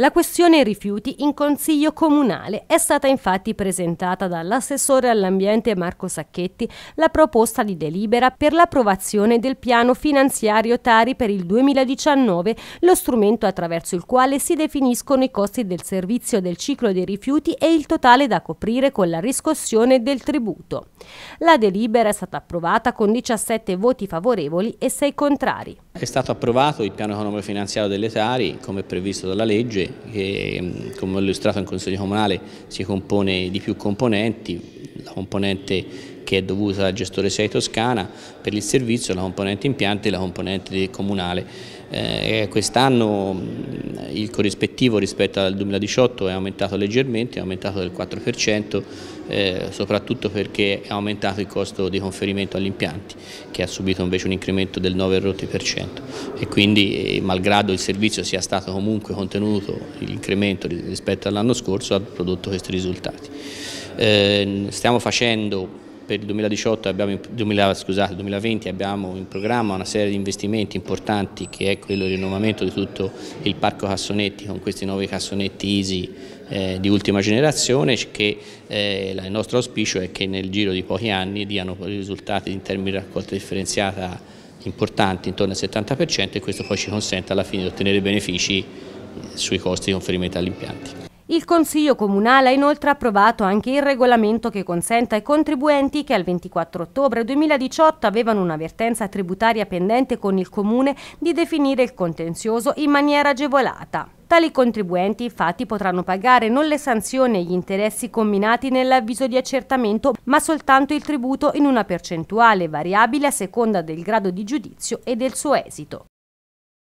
La questione rifiuti in Consiglio Comunale è stata infatti presentata dall'assessore all'ambiente Marco Sacchetti la proposta di delibera per l'approvazione del piano finanziario Tari per il 2019, lo strumento attraverso il quale si definiscono i costi del servizio del ciclo dei rifiuti e il totale da coprire con la riscossione del tributo. La delibera è stata approvata con 17 voti favorevoli e 6 contrari. È stato approvato il piano economico finanziario delle Tari, come previsto dalla legge, che come ho illustrato in Consiglio Comunale si compone di più componenti, la componente che è dovuta al gestore 6 Toscana per il servizio, la componente impianti e la componente comunale. Eh, Quest'anno il corrispettivo rispetto al 2018 è aumentato leggermente, è aumentato del 4%, eh, soprattutto perché è aumentato il costo di conferimento agli impianti, che ha subito invece un incremento del 9,8% e quindi eh, malgrado il servizio sia stato comunque contenuto l'incremento rispetto all'anno scorso ha prodotto questi risultati. Eh, stiamo facendo per il 2018 abbiamo, 2000, scusate, 2020 abbiamo in programma una serie di investimenti importanti che è quello di rinnovamento di tutto il parco cassonetti con questi nuovi cassonetti Easy eh, di ultima generazione che eh, il nostro auspicio è che nel giro di pochi anni diano risultati in termini di raccolta differenziata importanti intorno al 70% e questo poi ci consente alla fine di ottenere benefici eh, sui costi di conferimento agli impianti. Il Consiglio Comunale ha inoltre approvato anche il regolamento che consente ai contribuenti che al 24 ottobre 2018 avevano un'avvertenza tributaria pendente con il Comune di definire il contenzioso in maniera agevolata. Tali contribuenti infatti potranno pagare non le sanzioni e gli interessi combinati nell'avviso di accertamento, ma soltanto il tributo in una percentuale variabile a seconda del grado di giudizio e del suo esito.